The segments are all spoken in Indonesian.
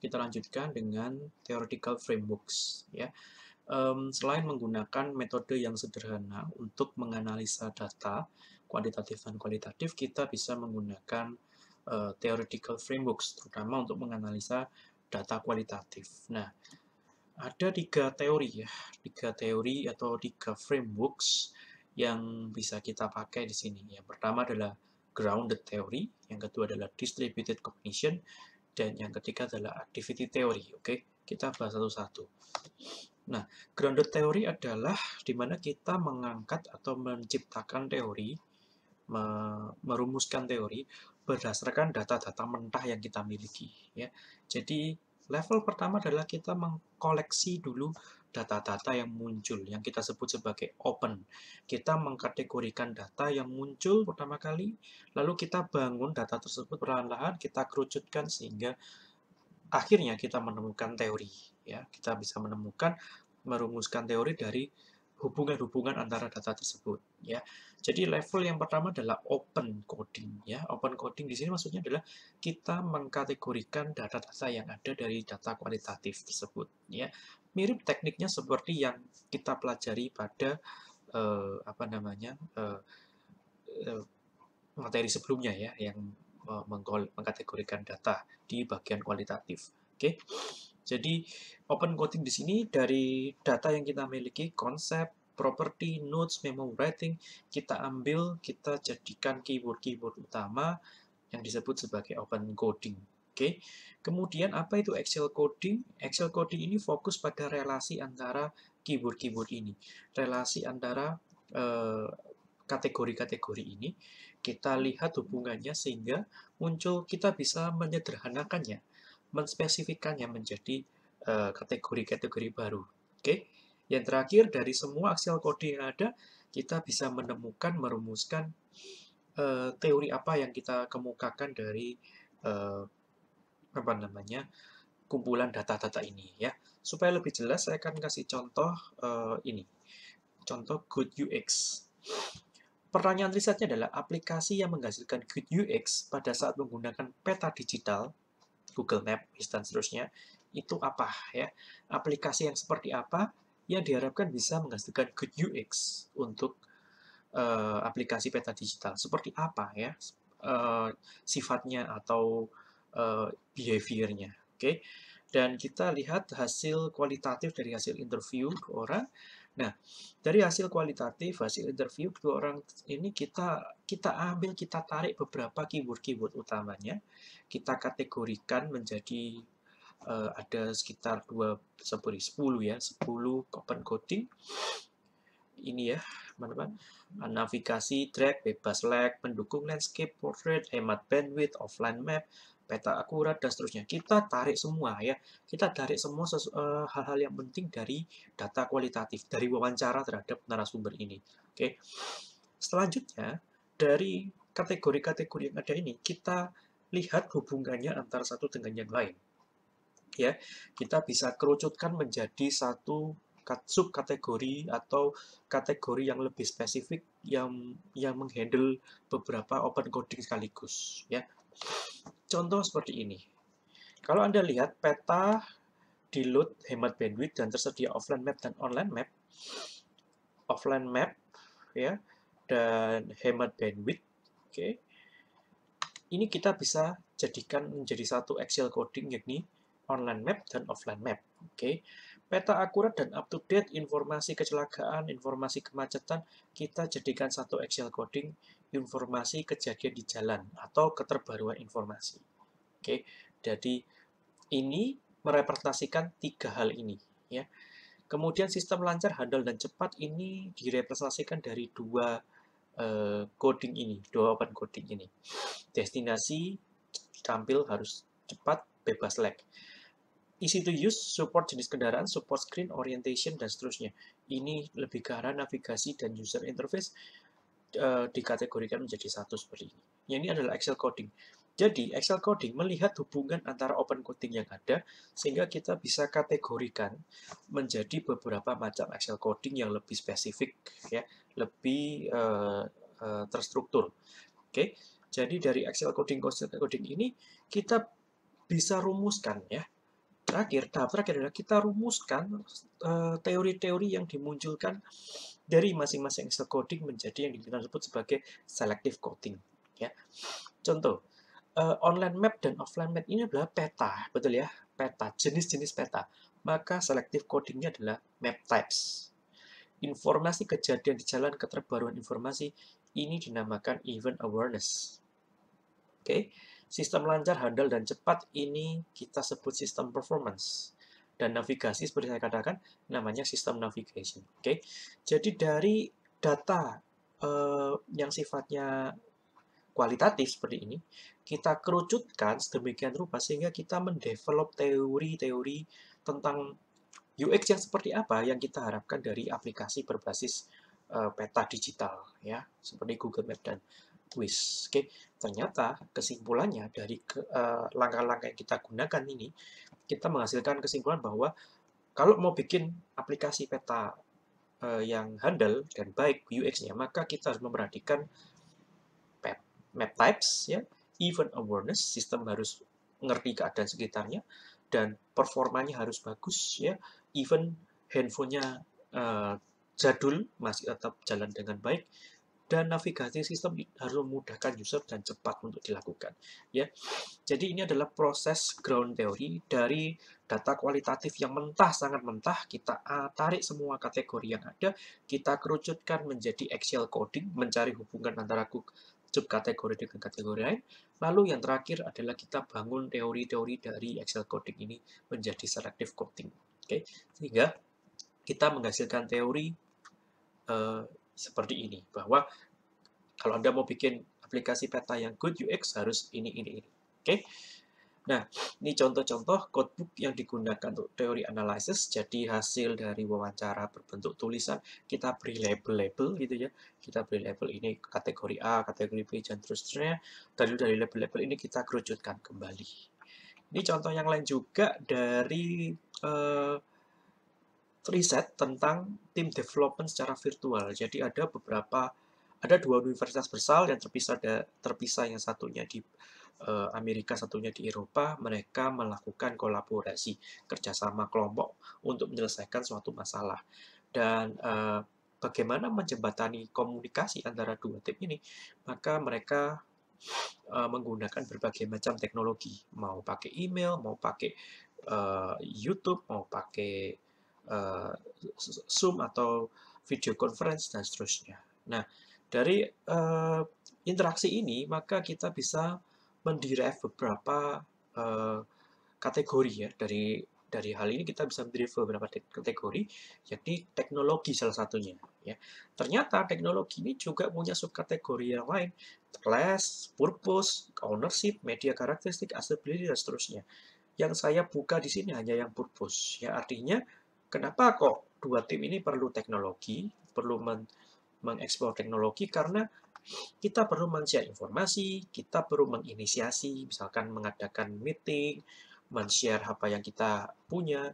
kita lanjutkan dengan theoretical frameworks ya. Um, selain menggunakan metode yang sederhana untuk menganalisa data kuantitatif dan kualitatif, kita bisa menggunakan uh, theoretical frameworks terutama untuk menganalisa data kualitatif. Nah, ada tiga teori ya, tiga teori atau tiga frameworks yang bisa kita pakai di sini. Yang pertama adalah grounded theory, yang kedua adalah distributed cognition, dan yang ketiga adalah activity theory. Oke, okay? kita bahas satu-satu. Nah, grounded theory adalah di mana kita mengangkat atau menciptakan teori, merumuskan teori berdasarkan data-data mentah yang kita miliki. Ya, jadi level pertama adalah kita mengkoleksi dulu data-data yang muncul, yang kita sebut sebagai open. Kita mengkategorikan data yang muncul pertama kali, lalu kita bangun data tersebut perlahan-lahan, kita kerucutkan sehingga akhirnya kita menemukan teori. Ya, kita bisa menemukan, merumuskan teori dari hubungan-hubungan antara data tersebut ya. Jadi level yang pertama adalah open coding ya. Open coding di sini maksudnya adalah kita mengkategorikan data-data yang ada dari data kualitatif tersebut ya mirip tekniknya seperti yang kita pelajari pada uh, apa namanya uh, uh, materi sebelumnya ya yang uh, mengkategorikan data di bagian kualitatif. Oke. Okay? Jadi open coding di sini dari data yang kita miliki konsep property, notes, memo writing, kita ambil, kita jadikan keyword-keyword utama yang disebut sebagai open coding. Oke. Kemudian apa itu Excel coding? Excel coding ini fokus pada relasi antara keyboard keyboard ini. Relasi antara eh, kategori-kategori ini kita lihat hubungannya sehingga muncul kita bisa menyederhanakannya, menspesifikkannya menjadi eh, kategori-kategori uh, baru. Oke. Yang terakhir dari semua Excel Coding yang ada, kita bisa menemukan merumuskan uh, teori apa yang kita kemukakan dari uh, apa namanya kumpulan data-data ini ya. Supaya lebih jelas saya akan kasih contoh uh, ini. Contoh good UX. Pertanyaan risetnya adalah aplikasi yang menghasilkan good UX pada saat menggunakan peta digital Google Map dan seterusnya itu apa ya aplikasi yang seperti apa yang diharapkan bisa menghasilkan good UX untuk uh, aplikasi peta digital seperti apa ya uh, sifatnya atau Eh, behaviornya. Oke, okay? dan kita lihat hasil kualitatif dari hasil interview ke orang. Nah, dari hasil kualitatif, hasil interview kedua orang ini kita kita ambil, kita tarik beberapa keyword-keyword utamanya. Kita kategorikan menjadi uh, ada sekitar 2 sepuluh 10 ya, 10 open coding. Ini ya, teman-teman. Hmm. Navigasi, track, bebas lag, mendukung landscape, portrait, hemat bandwidth, offline map, peta akurat dan seterusnya. Kita tarik semua ya. Kita tarik semua eh, hal-hal uh, yang penting dari data kualitatif, dari wawancara terhadap narasumber ini. Oke. Okay. Selanjutnya, dari kategori-kategori yang ada ini, kita lihat hubungannya antara satu dengan yang lain. Ya, kita bisa kerucutkan menjadi satu sub kategori atau kategori yang lebih spesifik yang yang menghandle beberapa open coding sekaligus ya. Contoh seperti ini. Kalau Anda lihat peta di load hemat bandwidth dan tersedia offline map dan online map offline map ya dan hemat bandwidth oke okay. ini kita bisa jadikan menjadi satu Excel coding yakni online map dan offline map oke okay. peta akurat dan up to date informasi kecelakaan informasi kemacetan kita jadikan satu Excel coding informasi kejadian di jalan atau keterbaruan informasi. Oke, jadi ini merepresentasikan tiga hal ini. Ya. Kemudian sistem lancar, handal, dan cepat ini direpresentasikan dari dua uh, coding ini, dua open coding ini. Destinasi tampil harus cepat, bebas lag. Easy to use, support jenis kendaraan, support screen, orientation, dan seterusnya. Ini lebih ke arah navigasi dan user interface. Eh, dikategorikan menjadi satu seperti ini. Yang ini adalah Excel coding. Jadi, Excel coding melihat hubungan antara open coding yang ada, sehingga kita bisa kategorikan menjadi beberapa macam Excel coding yang lebih spesifik, ya, lebih uh, uh, terstruktur. Oke, okay? jadi dari Excel coding, coding ini, kita bisa rumuskan ya, terakhir, tahap terakhir adalah kita rumuskan eh, teori-teori uh, yang dimunculkan dari masing-masing extra coding menjadi yang kita sebut sebagai selective coding. Ya. Contoh, uh, online map dan offline map ini adalah peta, betul ya? Peta, jenis-jenis peta. Maka selective codingnya adalah map types. Informasi kejadian di jalan keterbaruan informasi ini dinamakan event awareness. Oke. Okay? Sistem lancar, handal, dan cepat ini kita sebut sistem performance. Dan navigasi seperti saya katakan namanya sistem navigation. Oke, okay? jadi dari data eh, yang sifatnya kualitatif seperti ini, kita kerucutkan sedemikian rupa sehingga kita mendevelop teori-teori tentang UX yang seperti apa yang kita harapkan dari aplikasi berbasis uh, peta digital ya, seperti Google Maps dan quiz. Oke, ternyata kesimpulannya dari eh, langkah-langkah yang kita gunakan ini, kita menghasilkan kesimpulan bahwa kalau mau bikin aplikasi peta eh, yang handal dan baik UX-nya, maka kita harus memperhatikan map, types, ya, event awareness, sistem harus ngerti keadaan sekitarnya, dan performanya harus bagus, ya, even handphonenya uh, jadul masih tetap jalan dengan baik, dan navigasi sistem harus memudahkan user dan cepat untuk dilakukan. Ya, jadi ini adalah proses ground theory dari data kualitatif yang mentah sangat mentah kita ah, tarik semua kategori yang ada, kita kerucutkan menjadi Excel coding, mencari hubungan antara sub kategori dengan kategori lain. Lalu yang terakhir adalah kita bangun teori-teori dari Excel coding ini menjadi selective coding. Oke, okay? sehingga kita menghasilkan teori eh, seperti ini bahwa kalau Anda mau bikin aplikasi peta yang good UX harus ini ini ini. Oke. Okay? Nah, ini contoh-contoh codebook yang digunakan untuk teori analysis Jadi hasil dari wawancara berbentuk tulisan kita beri label-label gitu ya. Kita beri label ini kategori A, kategori B dan seterusnya. Lalu dari label-label ini kita kerucutkan kembali. Ini contoh yang lain juga dari uh, riset tentang tim development secara virtual. Jadi ada beberapa ada dua universitas besar yang terpisah ada terpisah yang satunya di eh, Amerika satunya di Eropa mereka melakukan kolaborasi kerjasama kelompok untuk menyelesaikan suatu masalah dan uh, bagaimana menjembatani komunikasi antara dua tim ini maka mereka eh, menggunakan berbagai macam teknologi mau pakai email mau pakai uh, YouTube mau pakai uh, Zoom atau video conference dan seterusnya. Nah, dari uh, interaksi ini maka kita bisa mendrive beberapa uh, kategori ya dari dari hal ini kita bisa menderive beberapa kategori yakni teknologi salah satunya ya. Ternyata teknologi ini juga punya subkategori yang lain class, purpose, ownership, media karakteristik, accessibility dan seterusnya. Yang saya buka di sini hanya yang purpose ya artinya Kenapa kok dua tim ini perlu teknologi, perlu men mengekspor teknologi? Karena kita perlu men-share informasi, kita perlu menginisiasi, misalkan mengadakan meeting, men-share apa yang kita punya,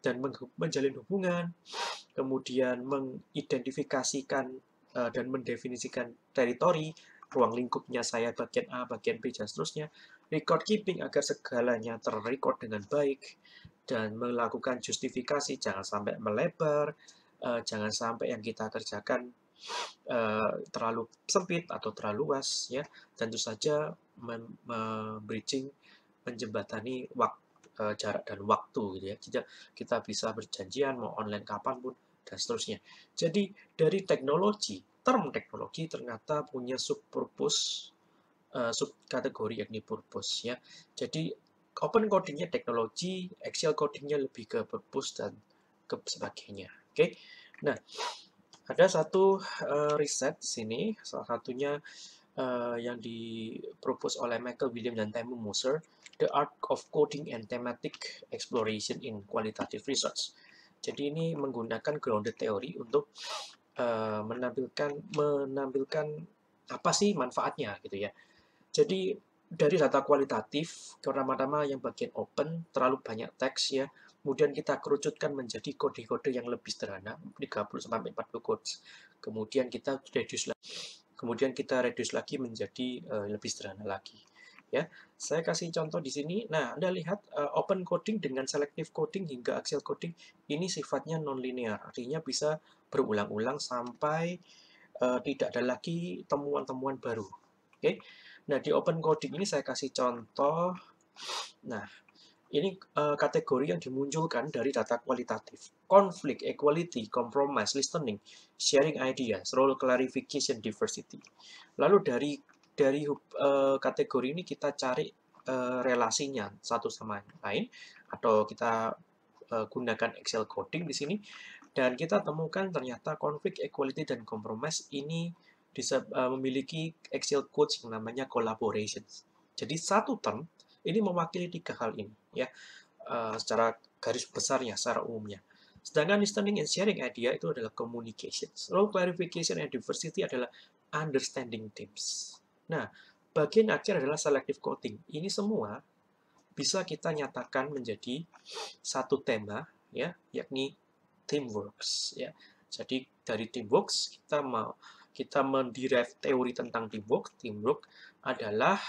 dan menjalin hubungan, kemudian mengidentifikasikan uh, dan mendefinisikan teritori, ruang lingkupnya saya bagian A, bagian B, dan seterusnya, record keeping agar segalanya terrecord dengan baik, dan melakukan justifikasi, jangan sampai melebar, uh, jangan sampai yang kita kerjakan uh, terlalu sempit atau terlalu luas, ya. Tentu saja membridging, menjembatani waktu, eh, jarak dan waktu, gitu ya. kita kita bisa berjanjian mau online kapan pun dan seterusnya. Jadi dari teknologi, term teknologi ternyata punya sub purpose, uh, kategori yakni purpose, ya. Jadi Open codingnya teknologi, Excel codingnya lebih ke purpose dan ke sebagainya. Oke, okay? nah ada satu uh, riset sini, salah satunya uh, yang dipropos oleh Michael William dan Temu Moser, The Art of Coding and Thematic Exploration in Qualitative Research. Jadi ini menggunakan grounded theory untuk uh, menampilkan menampilkan apa sih manfaatnya gitu ya. Jadi dari data kualitatif, pertama-tama yang bagian open, terlalu banyak teks ya, kemudian kita kerucutkan menjadi kode-kode yang lebih sederhana, 30-40 codes. Kemudian kita reduce lagi, kemudian kita reduce lagi menjadi uh, lebih sederhana lagi. Ya, saya kasih contoh di sini. Nah, Anda lihat uh, open coding dengan selective coding hingga axial coding ini sifatnya non-linear, artinya bisa berulang-ulang sampai uh, tidak ada lagi temuan-temuan baru. Oke. Nah, di open coding ini saya kasih contoh. Nah, ini uh, kategori yang dimunculkan dari data kualitatif. Conflict, equality, compromise, listening, sharing ideas, role clarification, diversity. Lalu dari dari uh, kategori ini kita cari uh, relasinya satu sama lain atau kita uh, gunakan Excel coding di sini dan kita temukan ternyata conflict, equality dan compromise ini bisa uh, e, memiliki Excel codes yang namanya collaborations. Jadi satu term ini mewakili tiga hal ini ya uh, secara garis besarnya, secara umumnya. Sedangkan listening and sharing idea itu adalah communications. Role clarification and diversity adalah understanding teams. Nah, bagian akhir adalah selective coding. Ini semua bisa kita nyatakan menjadi satu tema ya, yakni teamwork. ya. Jadi dari teamworks kita mau kita menderive teori tentang teamwork. Timbuk adalah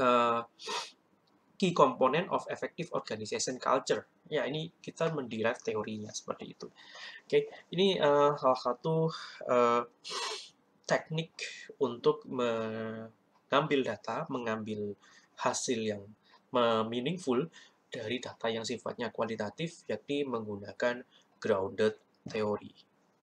uh, key component of effective organization culture. Ya, ini kita menderive teorinya seperti itu. Oke, okay. ini uh, salah satu uh, teknik untuk mengambil data, mengambil hasil yang meaningful dari data yang sifatnya kualitatif, yakni menggunakan grounded teori.